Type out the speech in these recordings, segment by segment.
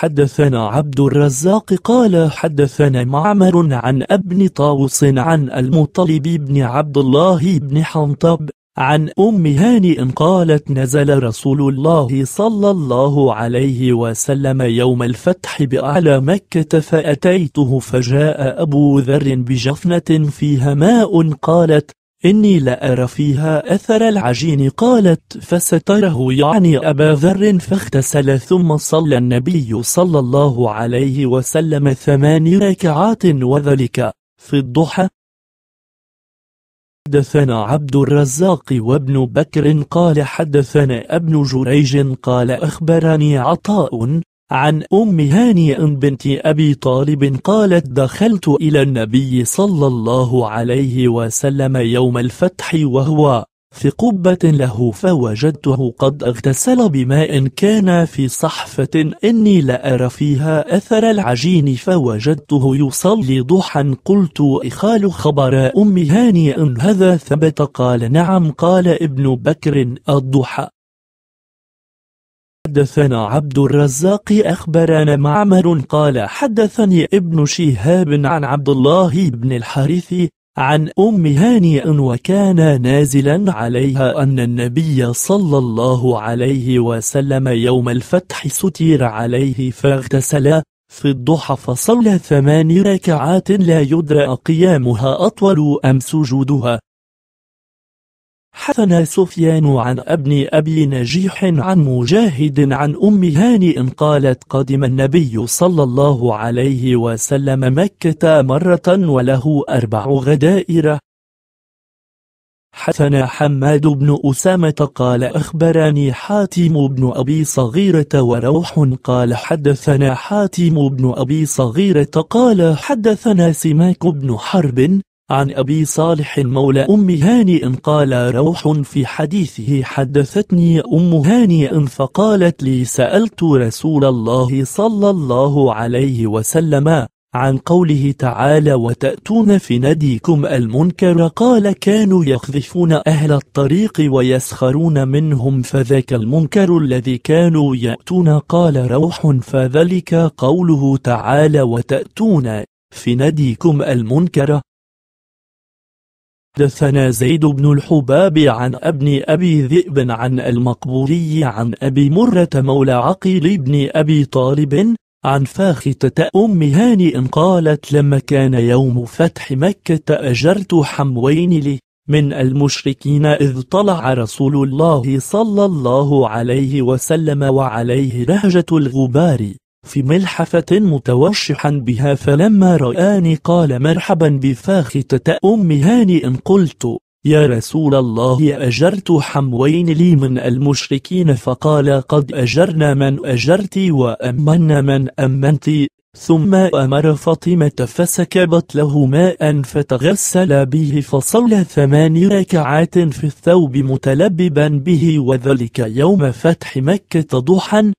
حدثنا عبد الرزاق قال حدثنا معمر عن ابن طاوس عن المطلب بن عبد الله بن حنطب عن أم هانئ قالت نزل رسول الله صلى الله عليه وسلم يوم الفتح بأعلى مكة فأتيته فجاء أبو ذر بجفنة فيها ماء قالت إني لأرى فيها أثر العجين قالت فستره يعني أبا ذر فاغتسل ثم صلى النبي صلى الله عليه وسلم ثمان ركعات وذلك في الضحى حدثنا عبد الرزاق وابن بكر قال حدثنا ابن جريج قال أخبرني عطاء عن أم هانئ بنت أبي طالب قالت دخلت إلى النبي صلى الله عليه وسلم يوم الفتح وهو في قبة له فوجدته قد اغتسل بماء كان في صحفة إني لأرى فيها أثر العجين فوجدته يصلي ضحا قلت إخال خبر أم هاني إن هذا ثبت قال نعم قال ابن بكر الضحى حدثنا عبد الرزاق أخبرنا معمر قال حدثني ابن شهاب عن عبد الله بن الحارث عن أم هانئ وكان نازلا عليها أن النبي صلى الله عليه وسلم يوم الفتح ستير عليه فاغتسل في الضحى فصلى ثمان ركعات لا يدرى قيامها أطول أم سجودها حدثنا سفيان عن ابن أبي نجيح عن مجاهد عن أم هانئ قالت قدم النبي صلى الله عليه وسلم مكة مرة وله أربع غدائر حدثنا حماد بن أسامة قال أخبرني حاتم بن أبي صغيرة وروح قال حدثنا حاتم بن أبي صغيرة قال حدثنا سماك بن حرب عن أبي صالح مولى أم هانئ قال روح في حديثه حدثتني أم هانئ فقالت لي سألت رسول الله صلى الله عليه وسلم عن قوله تعالى وتأتون في نديكم المنكر قال كانوا يخذفون أهل الطريق ويسخرون منهم فذاك المنكر الذي كانوا يأتون قال روح فذلك قوله تعالى وتأتون في نديكم المنكر حدثنا زيد بن الحباب عن ابن أبي ذئب عن المقبوري عن أبي مرة مولى عقيل بن أبي طالب عن فاختة أم هانئ قالت لما كان يوم فتح مكة أجرت حموين لي من المشركين إذ طلع رسول الله صلى الله عليه وسلم وعليه لهجة الغبار في ملحفة متوشحا بها فلما رآني قال مرحبا بفاختة أم هانئ قلت يا رسول الله أجرت حموين لي من المشركين فقال قد أجرنا من أجرت وأمنا من أمنت ثم أمر فاطمة فسكبت له ماء فتغسل به فصلى ثمان ركعات في الثوب متلببا به وذلك يوم فتح مكة ضحا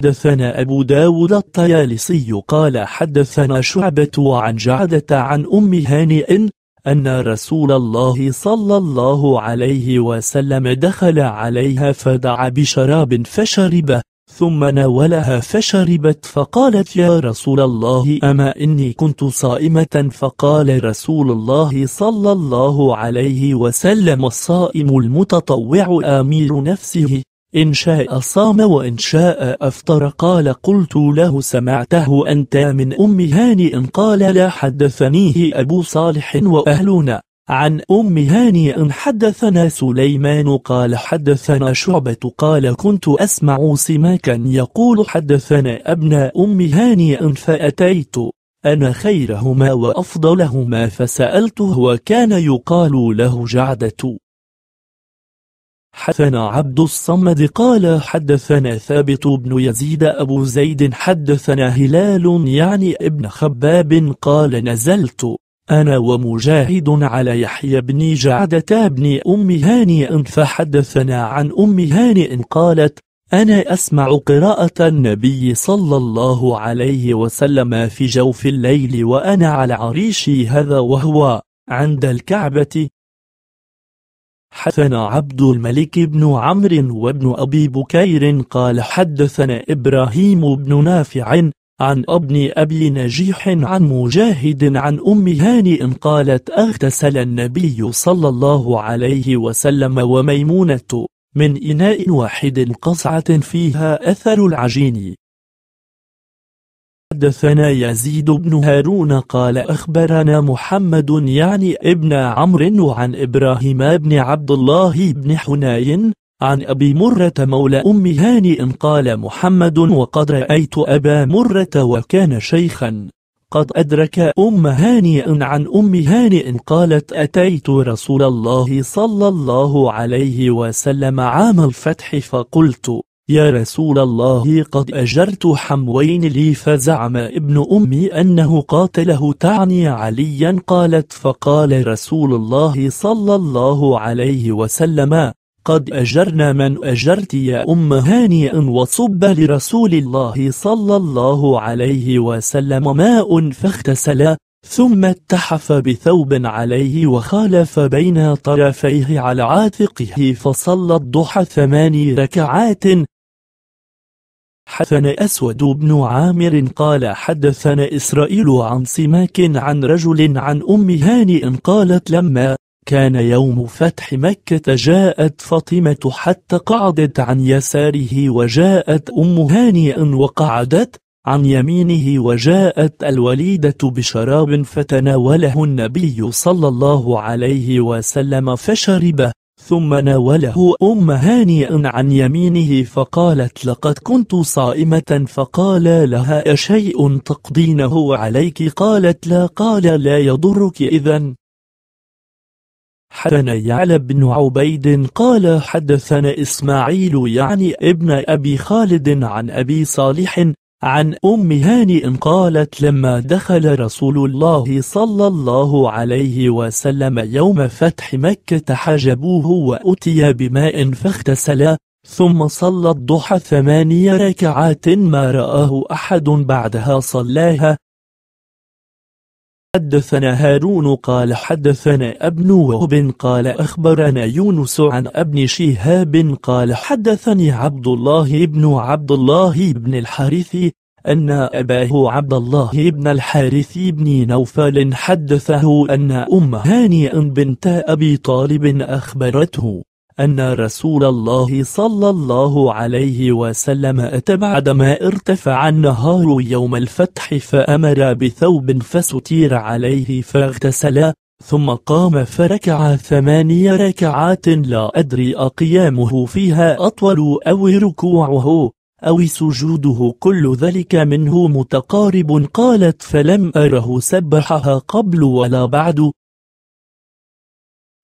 حدثنا أبو داود الطيالسي قال حدثنا شعبة عن جعدة عن أم هانئ أن رسول الله صلى الله عليه وسلم دخل عليها فدعا بشراب فشربه ثم ناولها فشربت فقالت يا رسول الله أما إني كنت صائمة فقال رسول الله صلى الله عليه وسلم الصائم المتطوع آمير نفسه إن شاء صام وإن شاء أفطر قال قلت له سمعته أنت من أم هانئ قال لا حدثنيه أبو صالح وأهلنا عن أم هانئ حدثنا سليمان قال حدثنا شعبة قال كنت أسمع سماكا يقول حدثنا أبناء أم هانئ فأتيت أنا خيرهما وأفضلهما فسألته وكان يقال له جعدة حدثنا عبد الصمد قال حدثنا ثابت بن يزيد أبو زيد حدثنا هلال يعني ابن خباب قال نزلت أنا ومجاهد على يحيى بن جعدة بن أم هانئ فحدثنا عن أم هانئ قالت أنا أسمع قراءة النبي صلى الله عليه وسلم في جوف الليل وأنا على عريشي هذا وهو عند الكعبة حدثنا عبد الملك بن عمرو وابن أبي بكير قال حدثنا إبراهيم بن نافع عن ابن أبي نجيح عن مجاهد عن أم هانئ قالت اغتسل النبي صلى الله عليه وسلم وميمونة من إناء واحد قصعة فيها أثر العجين حدثنا يزيد بن هارون قال أخبرنا محمد يعني ابن عمرو عن إبراهيم بن عبد الله بن حنين عن أبي مرة مولى أم هانئ قال محمد وقد رأيت أبا مرة وكان شيخا قد أدرك أم هانئ عن أم هانئ قالت أتيت رسول الله صلى الله عليه وسلم عام الفتح فقلت يا رسول الله قد أجرت حموين لي فزعم ابن أمي أنه قاتله تعني عليا قالت فقال رسول الله صلى الله عليه وسلم قد أجرنا من أجرت يا أم هانئ وصب لرسول الله صلى الله عليه وسلم ماء فاغتسل ثم اتحف بثوب عليه وخالف بين طرفيه على عاتقه فصلى الضحى ثماني ركعات حدثنا أسود بن عامر قال حدثنا إسرائيل عن سماك عن رجل عن أم هانئ قالت لما كان يوم فتح مكة جاءت فاطمة حتى قعدت عن يساره وجاءت أم هانئ وقعدت عن يمينه وجاءت الوليدة بشراب فتناوله النبي صلى الله عليه وسلم فشربه ثم ناوله أم هانئ عن يمينه فقالت لقد كنت صائمة فقال لها أشيء تقضينه عليك قالت لا قال لا يضرك إذا حدثنا يعلى بن عبيد قال حدثنا إسماعيل يعني ابن أبي خالد عن أبي صالح عن أم هانئ قالت لما دخل رسول الله صلى الله عليه وسلم يوم فتح مكة حجبوه وأتي بماء فاغتسلا ثم صلى الضحى ثماني ركعات ما رآه أحد بعدها صلاها حدثنا هارون قال حدثنا ابن وهب قال أخبرنا يونس عن ابن شهاب قال حدثني عبد الله بن عبد الله بن الحارث أن أباه عبد الله بن الحارث بن نوفل حدثه أن أم هانئ بنت أبي طالب أخبرته أن رسول الله صلى الله عليه وسلم أتى بعدما ارتفع النهار يوم الفتح فأمر بثوب فستير عليه فاغتسل ثم قام فركع ثماني ركعات لا أدري أقيامه فيها أطول أو ركوعه أو سجوده كل ذلك منه متقارب قالت فلم أره سبحها قبل ولا بعد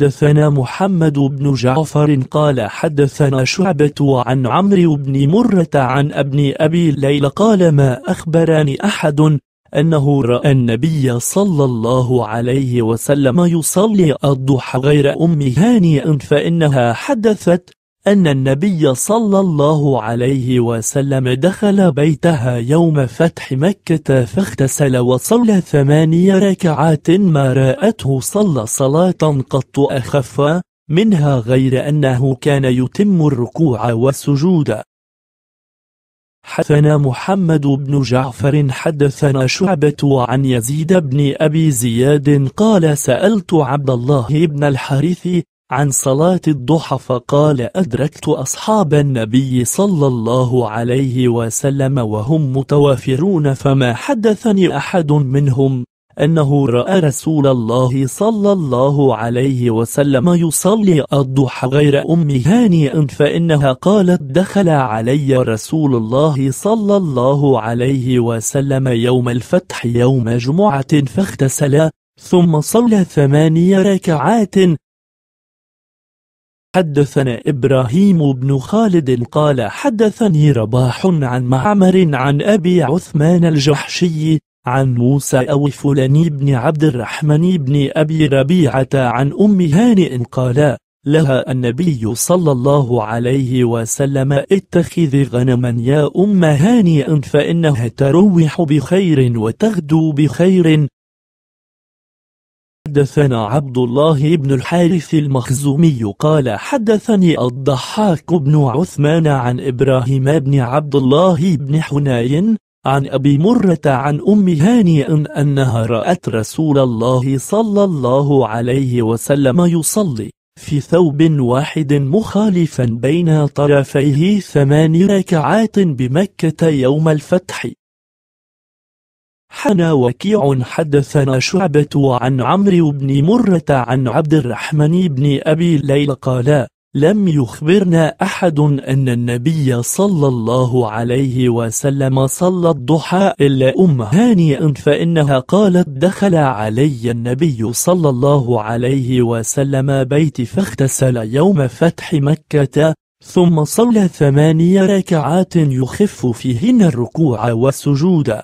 حدثنا محمد بن جعفر قال حدثنا شعبة عن عمرو بن مرة عن ابن أبي ليلى قال ما أخبرني أحد أنه رأى النبي صلى الله عليه وسلم يصلي الضحى غير أم هانئ فإنها حدثت أن النبي صلى الله عليه وسلم دخل بيتها يوم فتح مكة فاغتسل وصلى ثماني ركعات ما رأته صلى صلاة قط أخف منها غير أنه كان يتم الركوع والسجود حدثنا محمد بن جعفر حدثنا شعبة عن يزيد بن أبي زياد قال سألت عبد الله بن الحارث عن صلاة الضحى فقال أدركت أصحاب النبي صلى الله عليه وسلم وهم متوافرون فما حدثني أحد منهم أنه رأى رسول الله صلى الله عليه وسلم يصلي الضحى غير أم هانئ فإنها قالت دخل علي رسول الله صلى الله عليه وسلم يوم الفتح يوم جمعة فاغتسل ثم صلى ثماني ركعات حدثنا إبراهيم بن خالد قال حدثني رباح عن معمر عن أبي عثمان الجحشي عن موسى أو فلان بن عبد الرحمن بن أبي ربيعة عن أم هانئ قال لها النبي صلى الله عليه وسلم اتخذ غنما يا أم هانئ فإنها تروح بخير وتغدو بخير حدثنا عبد الله بن الحارث المخزومي قال حدثني الضحاك بن عثمان عن إبراهيم بن عبد الله بن حنين عن أبي مرة عن أم هانئ إن أنها رأت رسول الله صلى الله عليه وسلم يصلي في ثوب واحد مخالفا بين طرفيه ثمان ركعات بمكة يوم الفتح حنا وكيع حدثنا شعبة عن عمرو بن مرة عن عبد الرحمن بن أبي ليلى قال لم يخبرنا أحد أن النبي صلى الله عليه وسلم صلى الضحى إلا أم هانئ فإنها قالت دخل علي النبي صلى الله عليه وسلم بيتي فاغتسل يوم فتح مكة ثم صلى ثماني ركعات يخف فيهن الركوع والسجود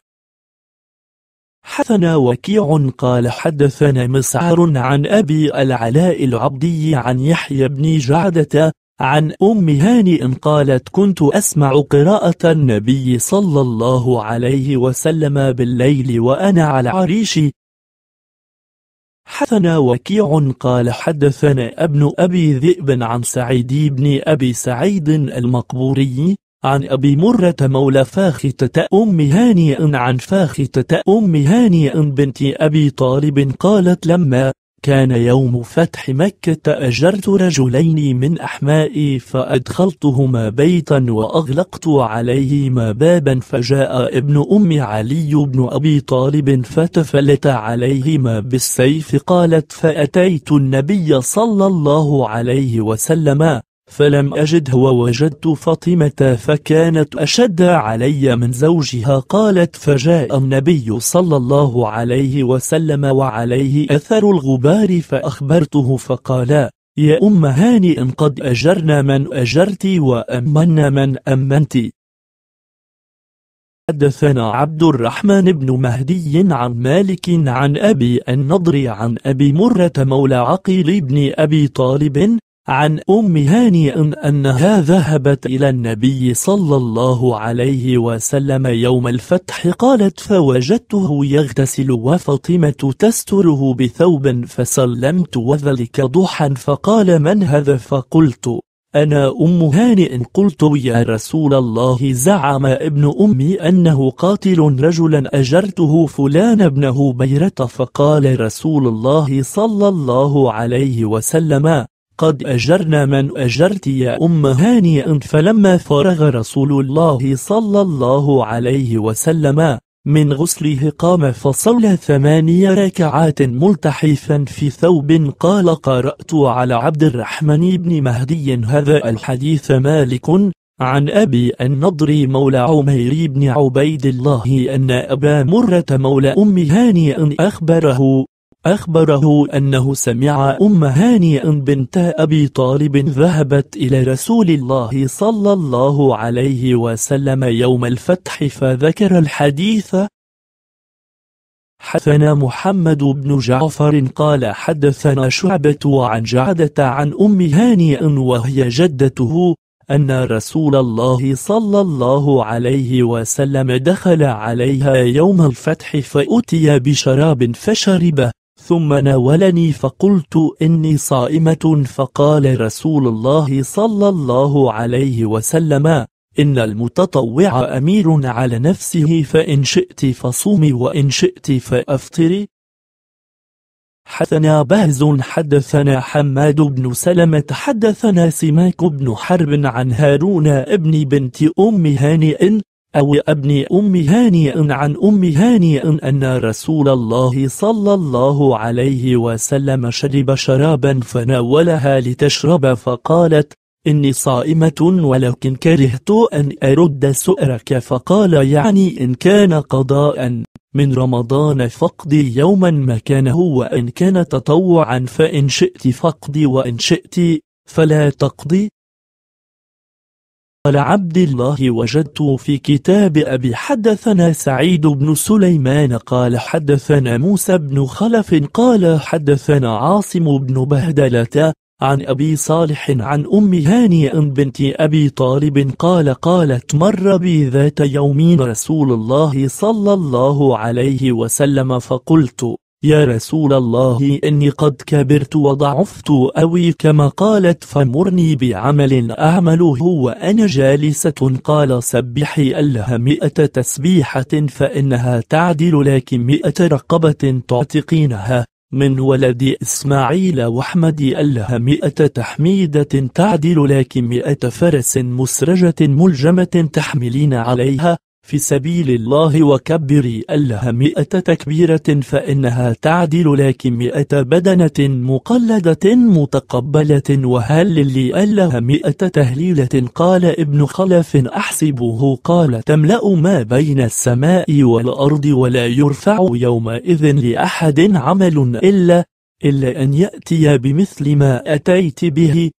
حدثنا وكيع قال حدثنا مسعر عن أبي العلاء العبدي عن يحيى بن جعدة عن أم هانئ قالت كنت أسمع قراءة النبي صلى الله عليه وسلم بالليل وأنا على عريشي حدثنا وكيع قال حدثنا ابن أبي ذئب عن سعيد بن أبي سعيد المقبوري عن أبي مرة مولى فاختة أم هانئ عن فاختة أم هانئ بنت أبي طالب قالت لما كان يوم فتح مكة أجرت رجلين من أحمائي فأدخلتهما بيتا وأغلقت عليهما بابا فجاء ابن أم علي بن أبي طالب فتفلت عليهما بالسيف قالت فأتيت النبي صلى الله عليه وسلم فلم أجده ووجدت فاطمة فكانت أشد علي من زوجها قالت فجاء النبي صلى الله عليه وسلم وعليه أثر الغبار فأخبرته فقال يا أم هانئ قد أجرنا من أجرت وأمنا من أمنت حدثنا عبد الرحمن بن مهدي عن مالك عن أبي النضر عن أبي مرة مولى عقيل بن أبي طالب عن أم هانئ أن أنها ذهبت إلى النبي صلى الله عليه وسلم يوم الفتح قالت فوجدته يغتسل وفاطمة تستره بثوب فسلمت وذلك ضحا فقال من هذا فقلت أنا أم هانئ قلت يا رسول الله زعم ابن أمي أنه قاتل رجلا أجرته فلان ابنه بيرة فقال رسول الله صلى الله عليه وسلم قد أجرنا من أجرت يا أم هانئا فلما فرغ رسول الله صلى الله عليه وسلم من غسله قام فصلى ثماني ركعات ملتحفا في ثوب قال قرأت على عبد الرحمن بن مهدي هذا الحديث مالك عن أبي النضر مولى عمير بن عبيد الله أن أبا مرة مولى أم هانئ أخبره أخبره أنه سمع أم هانئ بنت أبي طالب ذهبت إلى رسول الله صلى الله عليه وسلم يوم الفتح فذكر الحديث حدثنا محمد بن جعفر قال حدثنا شعبة عن جعدة عن أم هانئ وهي جدته أن رسول الله صلى الله عليه وسلم دخل عليها يوم الفتح فأتي بشراب فشربه ثم ناولني فقلت إني صائمة فقال رسول الله صلى الله عليه وسلم إن المتطوع أمير على نفسه فإن شئت فصومي وإن شئت فأفطري حدثنا بهز حدثنا حماد بن سلمة حدثنا سماك بن حرب عن هارون ابن بنت أم هانئ أو ابن أم هانئ عن أم هانئ أن رسول الله صلى الله عليه وسلم شرب شرابا فناولها لتشرب فقالت إني صائمة ولكن كرهت أن أرد سؤرك فقال يعني إن كان قضاء من رمضان فقضي يوما مكانه وإن كان تطوعا فإن شئت فقضي وإن شئت فلا تقضي قال عبد الله وجدت في كتاب أبي حدثنا سعيد بن سليمان قال حدثنا موسى بن خلف قال حدثنا عاصم بن بهدلة عن أبي صالح عن أم هانئ بنت أبي طالب قال قالت مر بي ذات يوم رسول الله صلى الله عليه وسلم فقلت يا رسول الله إني قد كبرت وضعفت أوي كما قالت فمرني بعمل أعمله وأنا جالسة قال سبحي الله مئة تسبيحة فإنها تعدل لك مئة رقبة تعتقينها من ولد إسماعيل وأحمد الله مئة تحميدة تعدل لك مئة فرس مسرجة ملجمة تحملين عليها في سبيل الله وكبري الله مئة تكبيرة فإنها تعدل لك مئة بدنة مقلدة متقبلة وهلل لي الله مئة تهليلة قال ابن خلف أحسبه قال تملأ ما بين السماء والأرض ولا يرفع يومئذ لأحد عمل إلا إلا أن يأتي بمثل ما أتيت به